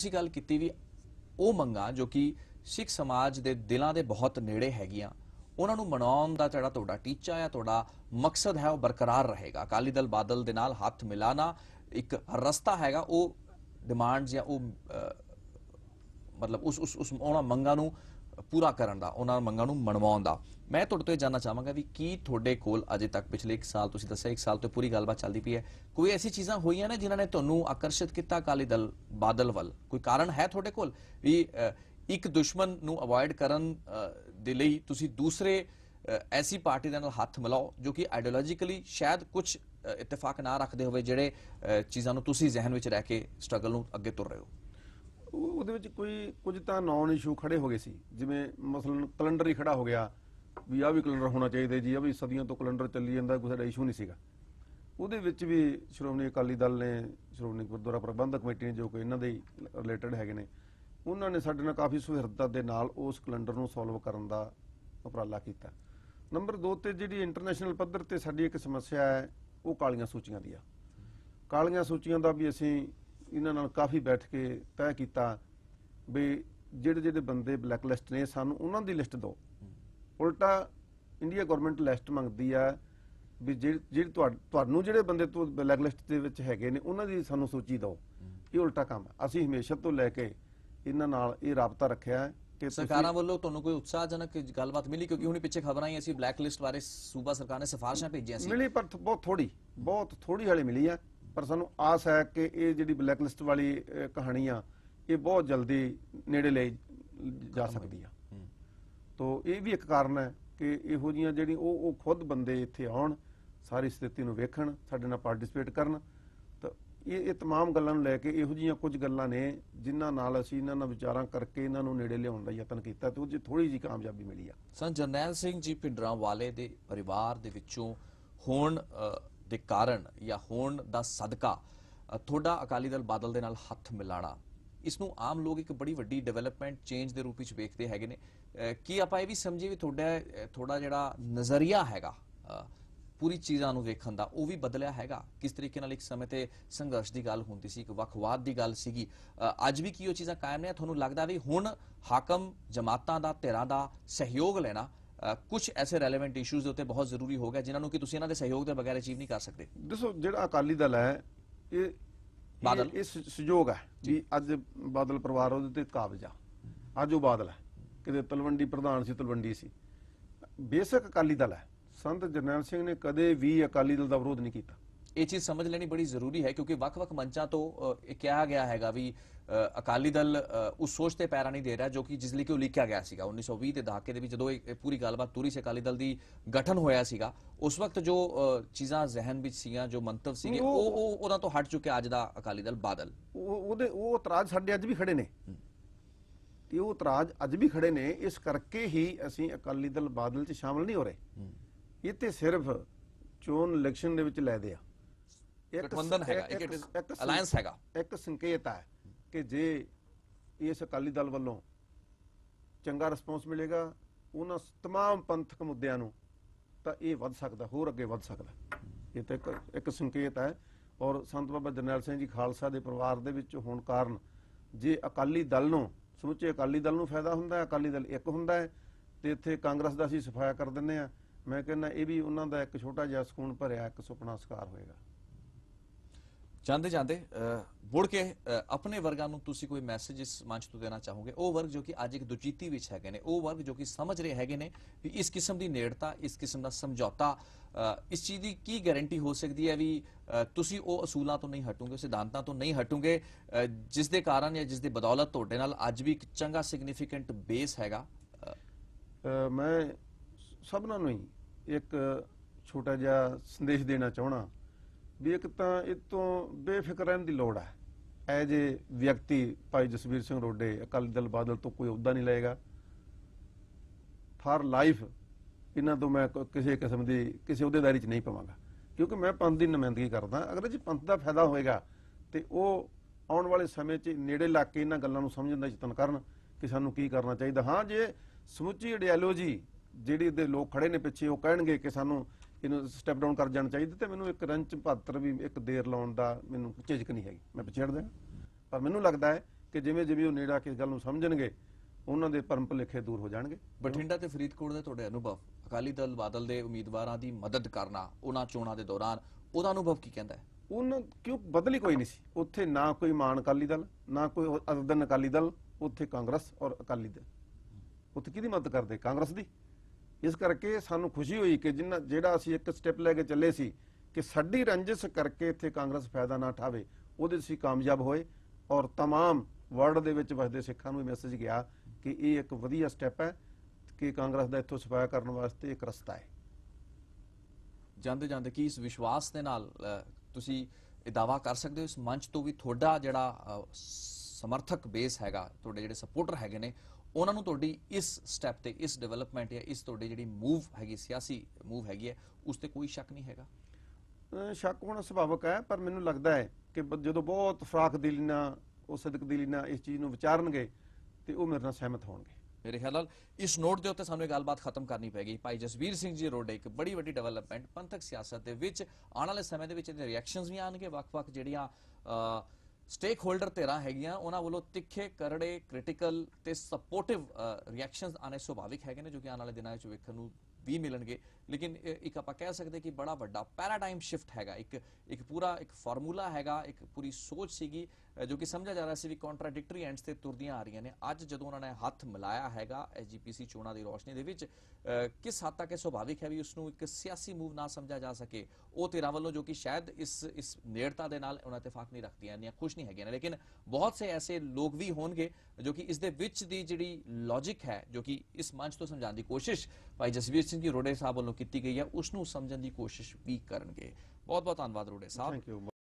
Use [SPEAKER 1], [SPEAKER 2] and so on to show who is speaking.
[SPEAKER 1] ਅਸੀਂ ਗੱਲ ਕੀਤੀ ਵੀ ਉਹ ਮੰਗਾ ਜੋ ਕਿ ਸਿੱਖ ਸਮਾਜ ਦੇ ਦਿਲਾਂ ਦੇ ਬਹੁਤ ਨੇੜੇ ਹੈਗੀਆਂ ਉਹਨਾਂ ਨੂੰ ਮਨਾਉਣ ਦਾ ਜਿਹੜਾ ਤੁਹਾਡਾ ਟੀਚਾ ਹੈ ਤੁਹਾਡਾ ਮਕਸਦ ਹੈ ਉਹ ਬਰਕਰਾਰ ਰਹੇਗਾ ਅਕਾਲੀ ਦਲ ਬਾਦਲ ਦੇ ਨਾਲ ਹੱਥ ਮਿਲਾਣਾ ਇੱਕ ਰਸਤਾ ਹੈਗਾ ਉਹ ਡਿਮਾਂਡਸ ਜਾਂ ਉਹ ਮਤਲਬ ਉਸ ਉਸ ਉਸ ਉਹਨਾਂ ਮੰਗਾਂ ਨੂੰ ਪੂਰਾ ਕਰਨ ਦਾ ਉਹਨਾਂ ਮੰਗਾਂ ਨੂੰ ਮਨਵਾਉਣ ਦਾ ਮੈਂ ਤੁਹਾਡੇ ਤੋਂ ਇਹ ਜਾਨਣਾ ਚਾਹਾਂਗਾ ਵੀ ਕੀ ਤੁਹਾਡੇ ਕੋਲ ਅਜੇ ਤੱਕ ਪਿਛਲੇ 1 ਸਾਲ ਤੁਸੀਂ ਦੱਸਿਆ 1 ਸਾਲ ਤੋਂ ਪੂਰੀ ਗੱਲਬਾਤ ਚੱਲਦੀ ਪਈ ਹੈ ਕੋਈ ਐਸੀ ਚੀਜ਼ਾਂ ਹੋਈਆਂ ਨੇ ਜਿਨ੍ਹਾਂ ਨੇ ਤੁਹਾਨੂੰ ਆਕਰਸ਼ਿਤ ਕੀਤਾ ਕਾਲੀ ਦਲ ਬਾਦਲ ਵੱਲ ਕੋਈ ਕਾਰਨ ਹੈ ਤੁਹਾਡੇ ਕੋਲ ਵੀ ਇੱਕ ਦੁਸ਼ਮਣ ਨੂੰ ਅਵੋਇਡ ਕਰਨ ਦੇ ਲਈ ਤੁਸੀਂ ਦੂਸਰੇ ਐਸੀ ਪਾਰਟੀ ਦੇ ਨਾਲ ਹੱਥ ਮਿਲਾਓ ਜੋ ਕਿ ਆਈਡੀਓਲੋਜੀਕਲੀ ਸ਼ਾਇਦ ਕੁਝ ਇਤਫਾਕ ਨਾ ਰੱਖਦੇ ਹੋਵੇ ਜਿਹੜੇ ਚੀਜ਼ਾਂ ਨੂੰ ਤੁਸੀਂ ਜ਼ਿਹਨ ਵਿੱਚ ਰੱਖ ਕੇ ਸਟਰਗਲ ਨੂੰ ਅੱਗੇ ਤੁਰ ਰਹੇ ਹੋ
[SPEAKER 2] ਉਹਦੇ ਵਿੱਚ ਕੋਈ ਕੁਝ ਤਾਂ ਨੌਨ ਇਸ਼ੂ ਖੜੇ ਹੋ ਗਏ ਸੀ ਜਿਵੇਂ ਮਸਲਨ ਕੈਲੰਡਰ ਹੀ ਖੜਾ ਹੋ ਗਿਆ ਵੀ ਆ ਵੀ ਕੈਲੰਡਰ ਹੋਣਾ ਚਾਹੀਦਾ ਜੀ ਆ ਵੀ ਸਦੀਆਂ ਤੋਂ ਕੈਲੰਡਰ ਚੱਲੀ ਜਾਂਦਾ ਕੋਈ ਸਾਡਾ ਇਸ਼ੂ ਨਹੀਂ ਸੀਗਾ ਉਹਦੇ ਵਿੱਚ ਵੀ ਸ਼੍ਰੋਮਣੀ ਅਕਾਲੀ ਦਲ ਨੇ ਸ਼੍ਰੋਮਣੀ ਗੁਰਦੁਆਰਾ ਪ੍ਰਬੰਧਕ ਕਮੇਟੀ ਨੇ ਜੋ ਕਿ ਇਹਨਾਂ ਦੇ ਰਿਲੇਟਡ ਹੈਗੇ ਨੇ ਉਹਨਾਂ ਨੇ ਸਾਡੇ ਨਾਲ ਕਾਫੀ ਸੁਹਿਰਦਤਾ ਦੇ ਨਾਲ ਉਸ ਕੈਲੰਡਰ ਨੂੰ ਸੋਲਵ ਕਰਨ ਦਾ ਉਪਰਾਲਾ ਕੀਤਾ ਨੰਬਰ 2 ਤੇ ਜਿਹੜੀ ਇੰਟਰਨੈਸ਼ਨਲ ਪੱਧਰ ਤੇ ਸਾਡੀ ਇੱਕ ਸਮੱਸਿਆ ਹੈ ਉਹ ਕਾਲੀਆਂ ਸੂਚੀਆਂ ਦੀ ਆ ਕਾਲੀਆਂ ਸੂਚੀਆਂ ਦਾ ਵੀ ਅਸੀਂ ਇਹਨਾਂ ਨਾਲ ਕਾਫੀ ਬੈਠ ਕੇ ਤੈਅ ਕੀਤਾ ਵੀ ਜਿਹੜੇ ਜਿਹੜੇ ਬੰਦੇ ਬਲੈਕ ਲਿਸਟ ਨੇ ਸਾਨੂੰ ਉਹਨਾਂ ਦੀ ਲਿਸਟ ਦਿਓ ਉਲਟਾ ਇੰਡੀਆ ਗਵਰਨਮੈਂਟ ਲਿਸਟ ਮੰਗਦੀ ਆ ਵੀ ਜਿਹੜੇ ਤੁਹਾਨੂੰ ਜਿਹੜੇ ਬੰਦੇ ਤੋਂ ਬਲੈਕ ਲਿਸਟ ਦੇ ਵਿੱਚ ਹੈਗੇ ਨੇ ਉਹਨਾਂ ਦੀ ਸਾਨੂੰ ਸੂਚੀ ਦਿਓ ਇਹ ਉਲਟਾ ਕੰਮ ਅਸੀਂ ਹਮੇਸ਼ਾ ਤੋਂ ਲੈ ਕੇ ਇਹਨਾਂ ਨਾਲ ਇਹ ਰਾਬਤਾ ਰੱਖਿਆ ਕਿ ਸਰਕਾਰਾਂ
[SPEAKER 1] ਵੱਲੋਂ ਤੁਹਾਨੂੰ ਕੋਈ ਉਤਸ਼ਾਹਜਨਕ ਗੱਲਬਾਤ ਮਿਲੀ ਕਿਉਂਕਿ ਹੁਣੇ ਪਿੱਛੇ ਖਬਰਾਂ ਆਈਆਂ ਸੀ ਬਲੈਕ ਲਿਸਟ ਬਾਰੇ ਸੂਬਾ ਸਰਕਾਰ ਨੇ ਸਿਫਾਰਸ਼ਾਂ ਭੇਜੀਆਂ ਸੀ ਮਿਲੀ ਪਰ ਬਹੁਤ ਥੋੜੀ
[SPEAKER 2] ਬਹੁਤ ਥੋੜੀ ਹਲੇ ਮਿਲੀ ਆ ਪਰ ਸਾਨੂੰ ਆਸ ਹੈ ਕਿ ਇਹ ਜਿਹੜੀ ਬਲੈਕ ਲਿਸਟ ਵਾਲੀ ਕਹਾਣੀ ਆ ਇਹ ਬਹੁਤ ਜਲਦੀ ਨੇੜੇ ਲਈ ਜਾ ਸਕਦੀ ਆ ਤੋਂ ਇਹ ਵੀ ਇੱਕ ਕਾਰਨ ਹੈ ਕਿ ਇਹੋ ਜੀਆਂ ਜਿਹੜੀ ਉਹ ਉਹ ਖੁਦ ਬੰਦੇ ਇੱਥੇ ਆਉਣ ਸਾਰੀ ਸਥਿਤੀ ਨੂੰ ਵੇਖਣ ਸਾਡੇ ਨਾਲ ਪਾਰਟਿਸਿਪੇਟ ਕਰਨ ਤਾਂ ਇਹ ਇਹ तमाम ਗੱਲਾਂ ਨੂੰ ਲੈ ਕੇ ਇਹੋ ਜੀਆਂ ਕੁਝ ਗੱਲਾਂ ਨੇ ਜਿਨ੍ਹਾਂ ਨਾਲ ਅਸੀਂ ਇਹਨਾਂ ਨਾਲ ਵਿਚਾਰਾਂ ਕਰਕੇ ਇਹਨਾਂ ਨੂੰ ਨੇੜੇ ਲਿਆਉਣ ਦਾ ਯਤਨ ਕੀਤਾ ਤੇ ਉਹ ਜੀ ਥੋੜੀ ਜੀ ਕਾਮਯਾਬੀ ਮਿਲੀ ਆ
[SPEAKER 1] ਸੰਜਨੈਲ ਸਿੰਘ ਜੀ ਪਿੰਡਰਾਂ ਵਾਲੇ ਦੇ ਪਰਿਵਾਰ ਦੇ ਵਿੱਚੋਂ ਹੁਣ ਦੇ ਕਾਰਨ ਜਾਂ ਹੋਣ ਦਾ ਸਦਕਾ ਤੁਹਾਡਾ ਅਕਾਲੀ ਦਲ ਬਾਦਲ ਦੇ ਨਾਲ ਹੱਥ ਮਿਲਾਣਾ ਇਸ ਨੂੰ ਆਮ ਲੋਕ ਇੱਕ ਬੜੀ ਵੱਡੀ ਡਿਵੈਲਪਮੈਂਟ ਚੇਂਜ ਦੇ ਰੂਪ ਵਿੱਚ ਵੇਖਦੇ ਹੈਗੇ ਨੇ ਕੀ ਆਪਾਂ ਇਹ ਵੀ ਸਮਝੀ ਵੀ ਤੁਹਾਡਾ ਥੋੜਾ ਜਿਹੜਾ ਨਜ਼ਰੀਆ ਹੈਗਾ ਪੂਰੀ ਚੀਜ਼ਾਂ ਨੂੰ ਵੇਖਣ ਦਾ ਉਹ ਵੀ ਬਦਲਿਆ ਹੈਗਾ ਕਿਸ ਤਰੀਕੇ ਨਾਲ ਇੱਕ ਸਮੇਂ ਤੇ ਸੰਘਰਸ਼ ਦੀ ਗੱਲ ਹੁੰਦੀ ਸੀ ਇੱਕ ਵਖਵਾਦ ਦੀ ਗੱਲ ਸੀਗੀ ਅੱਜ ਵੀ ਕੀ ਉਹ ਚੀਜ਼ਾਂ ਕਾਇਮ ਨੇ ਤੁਹਾਨੂੰ ਲੱਗਦਾ ਵੀ ਹੁਣ ਹਾਕਮ ਜਮਾਤਾਂ ਦਾ ਧਿਰਾਂ ਦਾ ਸਹਿਯੋਗ ਲੈਣਾ ਕੁਝ ਐਸੇ ਰੈਲੇਵੈਂਟ ਇਸ਼ੂਜ਼ ਦੇ ਉੱਤੇ ਬਹੁਤ ਜ਼ਰੂਰੀ ਹੋ ਗਿਆ ਜਿਨ੍ਹਾਂ ਨੂੰ ਕਿ ਤੁਸੀਂ ਇਹਨਾਂ ਦੇ ਸਹਿਯੋਗ ਦੇ ਬਗੈਰ ਅਚੀਵ ਨਹੀਂ ਕਰ ਸਕਦੇ
[SPEAKER 2] ਦੱਸੋ ਜਿਹੜਾ ਅਕਾਲੀ ਦਲ ਹੈ ਇਹ ਬਾਦਲ ਇਹ ਸਹਿਯੋਗ ਹੈ ਵੀ ਅੱਜ ਬਾਦਲ ਪਰਿਵਾਰ ਉਹਦੇ ਤੇ ਕਾਬਜ ਆ ਅੱਜ ਉਹ ਬਾਦਲ ਹੈ ਕਿਤੇ ਤਲਵੰਡੀ ਪ੍ਰਧਾਨ ਸੀ ਤਲਵੰਡੀ ਸੀ ਬੇਸਿਕ ਅਕਾਲੀ ਦਲ ਹੈ ਸੰਤ ਜਰਨੈਲ ਸਿੰਘ ਨੇ ਕਦੇ ਵੀ ਅਕਾਲੀ ਦਲ ਦਾ ਵਿਰੋਧ ਨਹੀਂ ਕੀਤਾ
[SPEAKER 1] ਇਹ ਚੀਜ਼ ਸਮਝ ਲੈਣੀ ਬੜੀ ਜ਼ਰੂਰੀ ਹੈ ਕਿਉਂਕਿ ਵੱਖ-ਵੱਖ ਮੰਚਾਂ ਤੋਂ ਇਹ ਕਿਹਾ ਗਿਆ ਹੈਗਾ ਵੀ ਅਕਾਲੀ ਦਲ ਉਸ ਸੋਚ ਤੇ ਪੈਰਾ ਨਹੀਂ ਦੇ ਰਿਹਾ ਜੋ ਕਿ ਜਿਸ ਲਈ ਕਿ ਲਿਖਿਆ ਗਿਆ ਸੀਗਾ 1920 ਦੇ ਦਹਾਕੇ ਦੇ ਵਿੱਚ ਜਦੋਂ ਇਹ ਪੂਰੀ ਗੱਲਬਾਤ ਤੂਰੀ ਸੀ ਅਕਾਲੀ ਦਲ ਦੀ ਗਠਨ ਹੋਇਆ ਸੀਗਾ ਉਸ ਵਕਤ ਜੋ ਚੀਜ਼ਾਂ ਜ਼ਿਹਨ ਵਿੱਚ ਸੀਆਂ ਜੋ ਮੰਤਵ ਸੀਗੇ ਉਹ ਉਹ ਉਹਨਾਂ ਤੋਂ ਹਟ ਚੁੱਕਿਆ ਅੱਜ ਦਾ ਅਕਾਲੀ ਦਲ ਬਾਦਲ
[SPEAKER 2] ਉਹਦੇ ਉਹ ਇਤਰਾਜ਼ ਸਾਡੇ ਅੱਜ ਵੀ ਖੜੇ ਨੇ ਤੇ ਉਹ ਇਤਰਾਜ਼ ਅੱਜ ਵੀ ਖੜੇ ਨੇ ਇਸ ਕਰਕੇ ਹੀ ਅਸੀਂ ਅਕਾਲੀ ਦਲ ਬਾਦਲ 'ਚ ਸ਼ਾਮਲ ਨਹੀਂ ਹੋ ਰਹੇ ਇਹ ਤੇ ਸਿਰਫ ਚੋਣ ਇਲੈਕਸ਼ਨ ਦੇ ਵਿੱਚ ਲੈਦੇ ਆ ਗਠਬੰਧਨ ਹੈਗਾ ਇੱਕ ਅਲਾਈਅੰਸ ਹੈਗਾ ਇੱਕ ਸੰਕੇਤ ਹੈ ਕਿ ਜੇ ਇਸ ਅਕਾਲੀ ਦਲ ਵੱਲੋਂ ਚੰਗਾ ਰਿਸਪੌਂਸ ਮਿਲੇਗਾ ਉਹਨਾਂ तमाम ਪੰਥਕ ਮੁੱਦਿਆਂ ਨੂੰ ਤਾਂ ਇਹ ਵੱਧ ਸਕਦਾ ਹੋਰ ਅੱਗੇ ਵੱਧ ਸਕਦਾ ਇਹ ਤਾਂ ਇੱਕ ਸੰਕੇਤ ਹੈ ਔਰ ਸੰਤ ਬਾਬਾ ਜਰਨੈਲ ਸਿੰਘ ਜੀ ਖਾਲਸਾ ਦੇ ਪਰਿਵਾਰ ਦੇ ਵਿੱਚ ਹੋਣ ਕਾਰਨ ਜੇ ਅਕਾਲੀ ਦਲ ਨੂੰ ਸਮੁੱਚੇ ਅਕਾਲੀ ਦਲ ਨੂੰ ਫਾਇਦਾ ਹੁੰਦਾ ਹੈ ਅਕਾਲੀ ਦਲ ਇੱਕ ਹੁੰਦਾ ਹੈ ਤੇ ਇੱਥੇ ਕਾਂਗਰਸ ਦਾ ਅਸੀਂ ਸਫਾਇਆ ਕਰ ਦਿੰਨੇ ਆ ਮੈਂ ਕਹਿੰਦਾ ਇਹ ਵੀ ਉਹਨਾਂ ਦਾ ਇੱਕ ਛੋਟਾ ਜਿਹਾ ਸਕੂਨ ਭਰਿਆ ਇੱਕ ਸੁਪਨਾ ਸਕਾਰ ਹੋਏਗਾ
[SPEAKER 1] ਜਾਂਦੇ ਜਾਂਦੇ ਮੁੜ ਕੇ ਆਪਣੇ ਵਰਗਾਂ ਨੂੰ ਤੁਸੀਂ ਕੋਈ ਮੈਸੇਜ ਇਸ ਮੰਚ ਤੋਂ ਦੇਣਾ ਚਾਹੋਗੇ ਉਹ ਵਰਗ ਜੋ ਕਿ ਅੱਜ ਇੱਕ ਦੁਚੀਤੀ ਵਿੱਚ ਹੈਗੇ ਨੇ ਉਹ ਵਰਗ ਜੋ ਕਿ ਸਮਝ ਰਹੇ ਹੈਗੇ ਨੇ ਵੀ ਇਸ ਕਿਸਮ ਦੀ ਨੇੜਤਾ ਇਸ ਕਿਸਮ ਦਾ ਸਮਝੌਤਾ ਇਸ ਚੀਜ਼ ਦੀ ਕੀ ਗਾਰੰਟੀ ਹੋ ਸਕਦੀ ਹੈ ਵੀ ਤੁਸੀਂ ਉਹ ਅਸੂਲਾਂ ਤੋਂ ਨਹੀਂ ਹਟੋਗੇ ਸਿਧਾਂਤਾਂ ਤੋਂ ਨਹੀਂ ਹਟੋਗੇ ਜਿਸ ਦੇ ਕਾਰਨ ਜਾਂ ਜਿਸ ਦੇ ਬਦੌਲਤ ਤੁਹਾਡੇ ਨਾਲ ਅੱਜ ਵੀ ਇੱਕ ਚੰਗਾ ਸਿਗਨੀਫੀਕੈਂਟ ਬੇਸ ਹੈਗਾ
[SPEAKER 2] ਮੈਂ ਸਭਨਾਂ ਨੂੰ ਇੱਕ ਛੋਟਾ ਜਿਹਾ ਸੰਦੇਸ਼ ਦੇਣਾ ਚਾਹਣਾ ਵੀ ਇੱਕ ਤਾਂ ਇਹ ਤੋਂ ਬੇਫਿਕਰ ਰਹਿਣ ਦੀ ਲੋੜ ਹੈ ਐ ਜੇ ਵਿਅਕਤੀ ਭਾਈ ਜਸਵੀਰ ਸਿੰਘ ਰੋਡੇ ਅਕਾਲੀ ਦਲ ਬਾਦਲ ਤੋਂ ਕੋਈ ਅਹੁਦਾ ਨਹੀਂ ਲਏਗਾ ਫਾਰ ਲਾਈਫ ਇਹਨਾਂ ਤੋਂ ਮੈਂ ਕਿਸੇ ਕਿਸਮ ਦੀ ਕਿਸੇ ਦਾਇਰੇ 'ਚ ਨਹੀਂ ਪਾਵਾਂਗਾ ਕਿਉਂਕਿ ਮੈਂ ਪੰਥ ਦੀ ਨਮਾਇੰਦਗੀ ਕਰਦਾ ਅਗਰ ਜੇ ਪੰਥ ਦਾ ਫਾਇਦਾ ਹੋਏਗਾ ਤੇ ਉਹ ਆਉਣ ਵਾਲੇ ਸਮੇਂ 'ਚ ਨੇੜੇ ਲੱਗ ਕੇ ਇਹਨਾਂ ਗੱਲਾਂ ਨੂੰ ਸਮਝਣ ਦਾ ਯਤਨ ਕਰਨ ਕਿ ਸਾਨੂੰ ਕੀ ਕਰਨਾ ਚਾਹੀਦਾ ਹਾਂ ਜੇ ਸਮੁੱਚੀ ਆਈਡੀਓਲੋਜੀ ਜਿਹੜੀ ਦੇ ਲੋਕ ਖੜੇ ਨੇ ਪਿੱਛੇ ਉਹ ਕਹਿਣਗੇ ਕਿ ਸਾਨੂੰ ਇਹਨੂੰ ਸਟੈਪ ਡਾਊਨ ਕਰ ਜਾਣਾ ਚਾਹੀਦਾ ਤੇ ਮੈਨੂੰ ਇੱਕ ਰੰਚ ਪਾਤਰ ਵੀ ਇੱਕ ਦੇਰ ਲਾਉਣ ਦਾ ਮੈਨੂੰ ਝਿਜਕ ਨਹੀਂ ਹੈਗੀ ਮੈਂ ਪਛੜਦਾ ਪਰ ਮੈਨੂੰ ਲੱਗਦਾ ਹੈ ਕਿ
[SPEAKER 1] ਜਿਵੇਂ ਜਿਵੇਂ ਉਹ ਨੇੜਾ ਕਿਸ ਗੱਲ ਨੂੰ ਸਮਝਣਗੇ ਉਹਨਾਂ ਦੇ ਪਰਮ ਭਲੇਖੇ ਦੂਰ ਹੋ ਜਾਣਗੇ ਬਠਿੰਡਾ ਤੇ ਫਰੀਦਕੋਟ ਦੇ ਤੁਹਾਡੇ ਅਨੁਭਵ ਅਕਾਲੀ ਦਲ ਬਾਦਲ ਦੇ ਉਮੀਦਵਾਰਾਂ ਦੀ ਮਦਦ ਕਰਨਾ ਉਹਨਾਂ ਚੋਣਾਂ ਦੇ ਦੌਰਾਨ ਉਹਦਾ ਅਨੁਭਵ ਕੀ ਕਹਿੰਦਾ ਹੈ
[SPEAKER 2] ਉਹਨਾਂ ਕਿਉਂ ਬਦਲੀ ਕੋਈ ਨਹੀਂ ਸੀ ਉੱਥੇ ਨਾ ਕੋਈ ਮਾਨ ਅਕਾਲੀ ਦਲ ਨਾ ਕੋਈ ਅਦਨ ਅਕਾਲੀ ਦਲ ਉੱਥੇ ਕਾਂਗਰਸ ਔਰ ਅਕਾਲੀ ਦਲ ਉੱਥੇ ਕਿਹਦੀ ਮਦਦ ਕਰਦੇ ਕਾਂਗਰਸ ਦੀ ਇਸ ਕਰਕੇ ਸਾਨੂੰ ਖੁਸ਼ੀ ਹੋਈ ਕਿ ਜਿੰਨਾ ਜਿਹੜਾ ਅਸੀਂ ਇੱਕ ਸਟੈਪ ਲੈ ਕੇ ਚੱਲੇ ਸੀ ਕਿ ਸਾਡੀ ਰੰਜਿਸ਼ ਕਰਕੇ ਇੱਥੇ ਕਾਂਗਰਸ ਫਾਇਦਾ ਨਾ ਠਾਵੇ ਉਹਦੇ ਸੀ ਕਾਮਯਾਬ ਹੋਏ ਔਰ तमाम ਵਰਲਡ ਦੇ ਵਿੱਚ ਵਸਦੇ ਸਿੱਖਾਂ ਨੂੰ ਇਹ ਮੈਸੇਜ ਗਿਆ ਕਿ ਇਹ ਇੱਕ ਵਧੀਆ ਸਟੈਪ ਹੈ ਕਿ ਕਾਂਗਰਸ ਦਾ ਇੱਥੋਂ ਸਫਾਇਆ ਕਰਨ ਵਾਸਤੇ ਇੱਕ ਰਸਤਾ ਹੈ
[SPEAKER 1] ਜਾਂਦੇ ਜਾਂਦੇ ਕਿ ਇਸ ਵਿਸ਼ਵਾਸ ਦੇ ਨਾਲ ਤੁਸੀਂ ਇਹ ਦਾਵਾ ਕਰ ਸਕਦੇ ਹੋ ਇਸ ਮੰਚ ਤੋਂ ਵੀ ਤੁਹਾਡਾ ਜਿਹੜਾ ਸਮਰਥਕ ਬੇਸ ਹੈਗਾ ਤੁਹਾਡੇ ਜਿਹੜੇ ਸਪੋਰਟਰ ਹੈਗੇ ਨੇ ਉਹਨਾਂ ਨੂੰ ਤੁਹਾਡੀ ਇਸ ਸਟੈਪ ਤੇ ਇਸ ਡਿਵੈਲਪਮੈਂਟ ਜਾਂ ਇਸ ਤੁਹਾਡੇ ਜਿਹੜੀ ਮੂਵ ਹੈਗੀ ਸਿਆਸੀ ਮੂਵ ਹੈਗੀ ਹੈ ਉਸ ਤੇ ਕੋਈ ਸ਼ੱਕ ਨਹੀਂ ਹੈਗਾ
[SPEAKER 2] ਸ਼ੱਕ ਹੋਣਾ ਸੁਭਾਵਕ ਹੈ ਪਰ ਮੈਨੂੰ ਲੱਗਦਾ ਹੈ ਕਿ ਜਦੋਂ ਬਹੁਤ ਫਰਾਖ ਦਿਲੀ ਨਾਲ ਉਹ ਸਦਕ ਦਿਲੀ ਨਾਲ ਇਸ
[SPEAKER 1] ਚੀਜ਼ ਨੂੰ ਵਿਚਾਰਨਗੇ ਤੇ ਉਹ ਮੇਰੇ ਨਾਲ ਸਹਿਮਤ ਹੋਣਗੇ ਮੇਰੇ ਖਿਆਲ ਨਾਲ ਇਸ ਨੋਟ ਦੇ ਉੱਤੇ ਸਾਨੂੰ ਇਹ ਗੱਲਬਾਤ ਖਤਮ ਕਰਨੀ ਪੈਗੀ ਭਾਈ ਜਸਵੀਰ ਸਿੰਘ ਜੀ ਰੋਡੇ ਇੱਕ ਬੜੀ ਵੱਡੀ ਡਿਵੈਲਪਮੈਂਟ ਪੰਥਕ ਸਿਆਸਤ ਦੇ ਵਿੱਚ ਆਉਣ ਵਾਲੇ ਸਮੇਂ ਦੇ ਵਿੱਚ ਇਹਦੇ ਰਿਐਕਸ਼ਨਸ ਵੀ ਆਣਗੇ ਵੱਖ-ਵੱਖ ਜਿਹੜੀਆਂ ਸਟੇਕ ਹੋਲਡਰ ਤੇਰਾ ਹੈਗੀਆਂ ਉਹਨਾਂ ਵੱਲੋਂ ਤਿੱਖੇ ਕਰੜੇ ਕ੍ਰਿਟੀਕਲ ਤੇ ਸਪੋਰਟਿਵ ਰਿਐਕਸ਼ਨਸ ਆਨੇ ਸੁਭਾਵਿਕ ਹੈਗੇ ਨੇ ਜੋ ਕਿ ਆਉਣ ਵਾਲੇ ਦਿਨਾਂ ਵਿੱਚ ਵੇਖਣ ਨੂੰ ਵੀ ਮਿਲਣਗੇ ਲੇਕਿਨ ਇੱਕ ਆਪਾਂ ਕਹਿ ਸਕਦੇ ਕਿ ਬੜਾ ਵੱਡਾ ਪੈਰਾਡਾਈਮ ਸ਼ਿਫਟ ਹੈਗਾ ਇੱਕ ਇੱਕ ਪੂਰਾ ਇੱਕ ਫਾਰਮੂਲਾ ਹੈਗਾ ਇੱਕ ਪੂਰੀ ਸੋਚ ਸੀਗੀ ਜੋ ਕਿ ਸਮਝਿਆ ਜਾ ਰਿਹਾ ਸੀ ਵੀ ਕੰਟਰਡਿਕਟਰੀ ਐਂਡਸ ਤੇ ਤੁਰਦੀਆਂ ਆ ਰਹੀਆਂ ਨੇ ਅੱਜ ਜਦੋਂ ਉਹਨਾਂ ਨੇ ਹੱਥ ਮਿਲਾਇਆ ਹੈਗਾ ਐਜੀਪੀਸੀ ਚੋਣਾਂ ਦੀ ਰੋਸ਼ਨੀ ਦੇ ਵਿੱਚ ਕਿਸ ਹੱਦ ਤੱਕ ਇਹ ਸੁਭਾਵਿਕ ਹੈ ਵੀ ਉਸ ਨੂੰ ਇੱਕ ਸਿਆਸੀ ਮੂਵ ਨਾ ਸਮਝਿਆ ਜਾ ਸਕੇ ਉਹ ਤੇਰਾ ਵੱਲੋਂ ਜੋ ਕਿ ਸ਼ਾਇਦ ਇਸ ਇਸ ਨੇੜਤਾ ਦੇ ਨਾਲ ਉਹਨਾਂ ਤੇ ਫਾਕ ਨਹੀਂ ਰੱਖਦੀਆਂ ਨਹੀਂ ਖੁਸ਼ ਨਹੀਂ ਹੈਗੀਆਂ ਲੇਕਿਨ ਬਹੁਤ ਸੇ ਐਸੇ ਲੋਕ ਵੀ ਹੋਣਗੇ ਜੋ ਕਿ ਇਸ ਦੇ ਵਿੱਚ ਦੀ ਜਿਹੜੀ ਲੌਜੀਕ ਹੈ ਜੋ ਕਿ ਇਸ ਮੰਚ ਤੋਂ ਸਮਝਾਉਣ ਦੀ ਕੋਸ਼ਿਸ਼ ਭਾਈ ਜਸਵੀਰ ਸਿੰਘ ਸਿੰਘ ਜੀ ਰੋੜੇ ਸਾਹਿਬ ਵੱਲੋਂ ਕੀਤੀ ਗਈ ਹੈ ਉਸ ਨੂੰ ਸਮਝਣ ਦੀ ਕੋਸ਼ਿਸ਼ ਵੀ ਕਰਨਗੇ ਬਹੁਤ ਬਹੁਤ ਧੰਨਵਾਦ ਰੋੜੇ ਸਾਹਿਬ